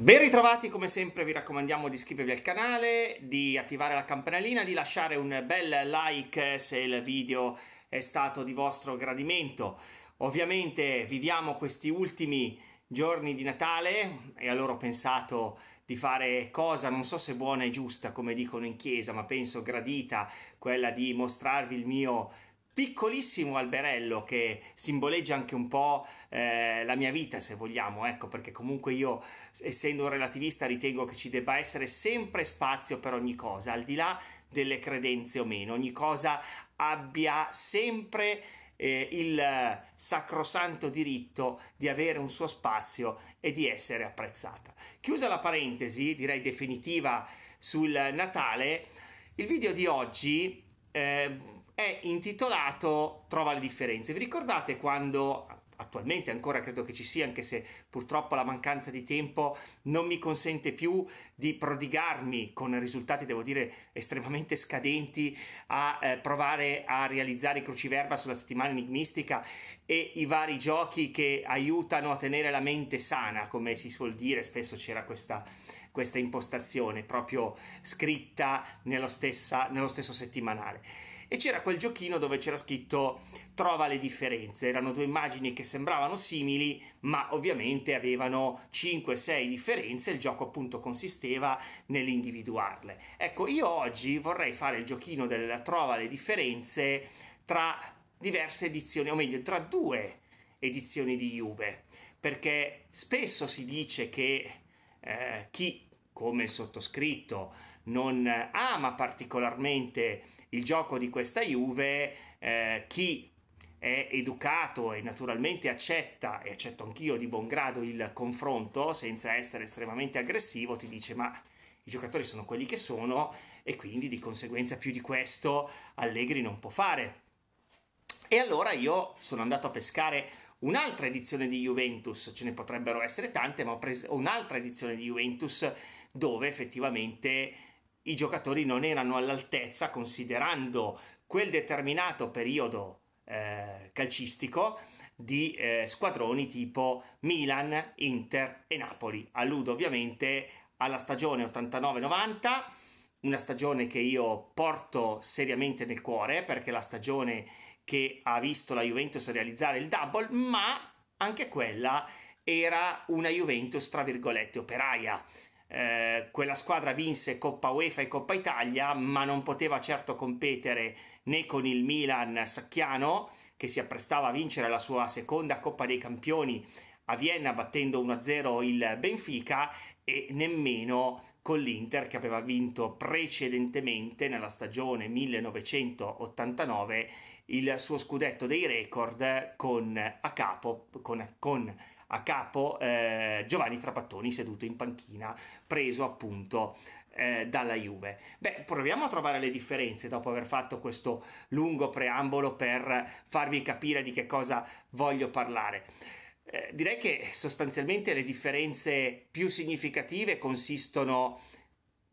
Ben ritrovati, come sempre vi raccomandiamo di iscrivervi al canale, di attivare la campanellina, di lasciare un bel like se il video è stato di vostro gradimento. Ovviamente viviamo questi ultimi giorni di Natale e allora ho pensato di fare cosa non so se buona e giusta come dicono in chiesa, ma penso gradita, quella di mostrarvi il mio piccolissimo alberello che simboleggia anche un po' eh, la mia vita, se vogliamo, ecco, perché comunque io, essendo un relativista, ritengo che ci debba essere sempre spazio per ogni cosa, al di là delle credenze o meno, ogni cosa abbia sempre eh, il sacrosanto diritto di avere un suo spazio e di essere apprezzata. Chiusa la parentesi, direi definitiva sul Natale, il video di oggi eh, è intitolato Trova le differenze. Vi ricordate quando attualmente ancora credo che ci sia, anche se purtroppo la mancanza di tempo non mi consente più di prodigarmi con risultati, devo dire, estremamente scadenti a eh, provare a realizzare i cruciverba sulla settimana enigmistica e i vari giochi che aiutano a tenere la mente sana, come si suol dire, spesso c'era questa, questa impostazione proprio scritta nello, stessa, nello stesso settimanale e c'era quel giochino dove c'era scritto trova le differenze. Erano due immagini che sembravano simili, ma ovviamente avevano 5-6 differenze. Il gioco appunto consisteva nell'individuarle. Ecco, io oggi vorrei fare il giochino del trova le differenze tra diverse edizioni, o meglio, tra due edizioni di Juve, perché spesso si dice che eh, chi come il sottoscritto non ama particolarmente il gioco di questa Juve, eh, chi è educato e naturalmente accetta, e accetto anch'io di buon grado il confronto senza essere estremamente aggressivo, ti dice ma i giocatori sono quelli che sono e quindi di conseguenza più di questo Allegri non può fare. E allora io sono andato a pescare un'altra edizione di Juventus, ce ne potrebbero essere tante, ma ho preso un'altra edizione di Juventus dove effettivamente i giocatori non erano all'altezza considerando quel determinato periodo eh, calcistico di eh, squadroni tipo Milan, Inter e Napoli. Alludo ovviamente alla stagione 89-90, una stagione che io porto seriamente nel cuore perché è la stagione che ha visto la Juventus realizzare il double, ma anche quella era una Juventus tra virgolette operaia, eh, quella squadra vinse Coppa UEFA e Coppa Italia, ma non poteva certo competere né con il Milan Sacchiano, che si apprestava a vincere la sua seconda Coppa dei Campioni a Vienna battendo 1-0 il Benfica e nemmeno con l'Inter che aveva vinto precedentemente nella stagione 1989 il suo scudetto dei record con a capo con, con a capo eh, Giovanni Trapattoni seduto in panchina, preso appunto eh, dalla Juve. Beh, proviamo a trovare le differenze dopo aver fatto questo lungo preambolo per farvi capire di che cosa voglio parlare. Eh, direi che sostanzialmente le differenze più significative consistono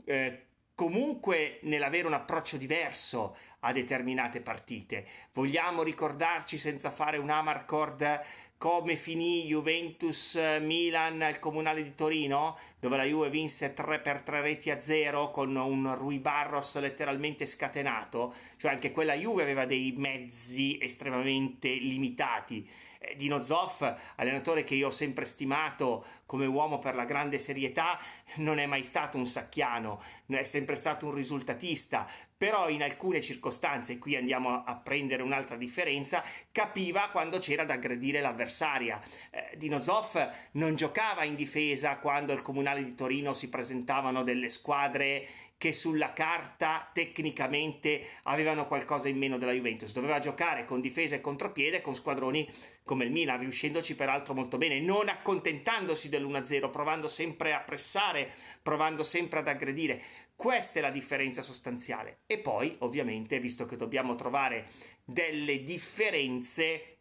eh, comunque nell'avere un approccio diverso a determinate partite. Vogliamo ricordarci senza fare un Amarcord come finì Juventus-Milan al Comunale di Torino, dove la Juve vinse 3 per 3 reti a 0 con un Rui Barros letteralmente scatenato, cioè anche quella Juve aveva dei mezzi estremamente limitati eh, Dino Zoff, allenatore che io ho sempre stimato come uomo per la grande serietà, non è mai stato un sacchiano, è sempre stato un risultatista, però in alcune circostanze, e qui andiamo a prendere un'altra differenza, capiva quando c'era da aggredire l'avversaria. Eh, Dino Zoff non giocava in difesa quando al Comunale di Torino si presentavano delle squadre che sulla carta tecnicamente avevano qualcosa in meno della Juventus. Doveva giocare con difesa e contropiede con squadroni come il Milan, riuscendoci peraltro molto bene, non accontentandosi dell'1-0, provando sempre a pressare, provando sempre ad aggredire. Questa è la differenza sostanziale. E poi, ovviamente, visto che dobbiamo trovare delle differenze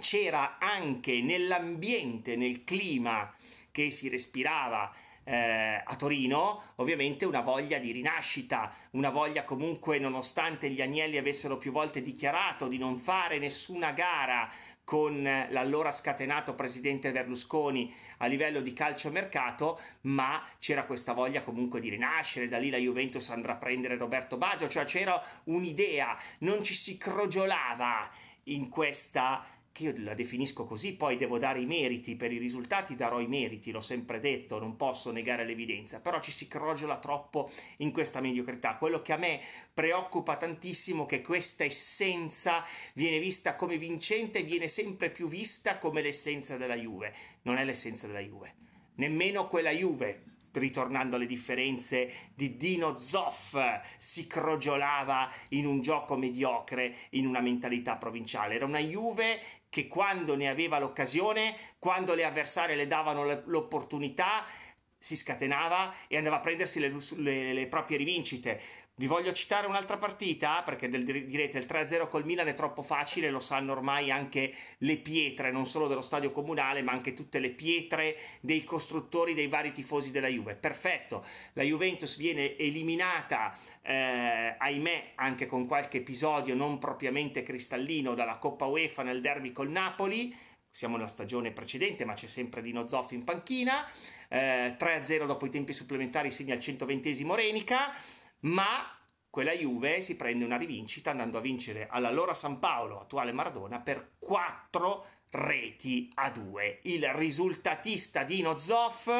c'era anche nell'ambiente, nel clima che si respirava eh, a Torino, ovviamente una voglia di rinascita, una voglia comunque nonostante gli Agnelli avessero più volte dichiarato di non fare nessuna gara con l'allora scatenato presidente Berlusconi a livello di calciomercato, ma c'era questa voglia comunque di rinascere, da lì la Juventus andrà a prendere Roberto Baggio, cioè c'era un'idea, non ci si crogiolava in questa che io la definisco così, poi devo dare i meriti, per i risultati darò i meriti, l'ho sempre detto, non posso negare l'evidenza, però ci si crogiola troppo in questa mediocrità. Quello che a me preoccupa tantissimo è che questa essenza viene vista come vincente, viene sempre più vista come l'essenza della Juve. Non è l'essenza della Juve, nemmeno quella Juve ritornando alle differenze di Dino Zoff, si crogiolava in un gioco mediocre, in una mentalità provinciale. Era una Juve che quando ne aveva l'occasione, quando le avversarie le davano l'opportunità, si scatenava e andava a prendersi le, le, le proprie rivincite vi voglio citare un'altra partita perché del, direte il 3-0 col Milan è troppo facile, lo sanno ormai anche le pietre, non solo dello stadio comunale, ma anche tutte le pietre dei costruttori dei vari tifosi della Juve. Perfetto, la Juventus viene eliminata, eh, ahimè, anche con qualche episodio non propriamente cristallino dalla Coppa UEFA nel derby col Napoli siamo nella stagione precedente, ma c'è sempre Dino Zoff in panchina. Eh, 3-0 dopo i tempi supplementari segna il 120 Renica ma quella Juve si prende una rivincita andando a vincere all'allora San Paolo, attuale Maradona, per 4 reti a 2. Il risultatista Dino Zoff,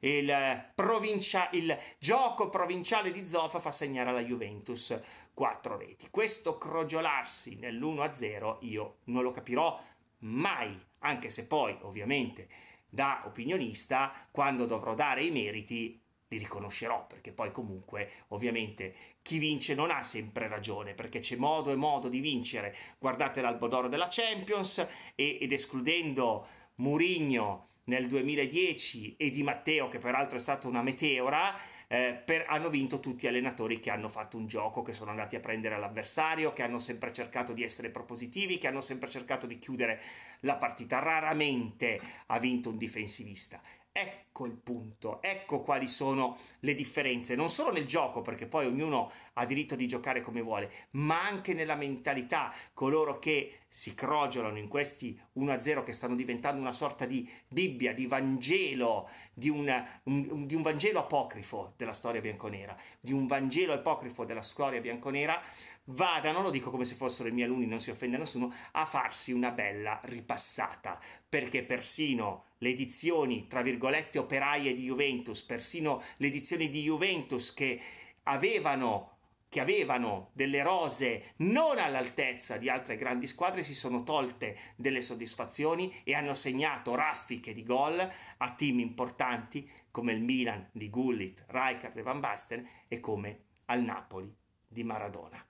il, provincia, il gioco provinciale di Zoff fa segnare alla Juventus 4 reti. Questo crogiolarsi nell'1-0 io non lo capirò mai, anche se poi ovviamente da opinionista, quando dovrò dare i meriti, li riconoscerò perché poi comunque ovviamente chi vince non ha sempre ragione perché c'è modo e modo di vincere guardate l'albodoro della Champions e, ed escludendo Murigno nel 2010 e Di Matteo che peraltro è stata una meteora eh, per, hanno vinto tutti allenatori che hanno fatto un gioco, che sono andati a prendere l'avversario, che hanno sempre cercato di essere propositivi, che hanno sempre cercato di chiudere la partita. Raramente ha vinto un difensivista. Ecco il punto, ecco quali sono le differenze, non solo nel gioco, perché poi ognuno ha diritto di giocare come vuole, ma anche nella mentalità. Coloro che si crogiolano in questi 1-0 che stanno diventando una sorta di Bibbia, di Vangelo, di un, un, di un Vangelo apocrifo della storia bianconera, di un Vangelo apocrifo della storia bianconera, vadano, lo dico come se fossero i miei alunni, non si offende nessuno, a farsi una bella ripassata, perché persino le edizioni, tra virgolette, operaie di Juventus, persino le edizioni di Juventus che avevano che avevano delle rose non all'altezza di altre grandi squadre si sono tolte delle soddisfazioni e hanno segnato raffiche di gol a team importanti come il Milan di Gullit, Rijkaard e Van Basten e come al Napoli di Maradona.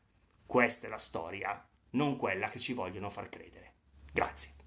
Questa è la storia, non quella che ci vogliono far credere. Grazie.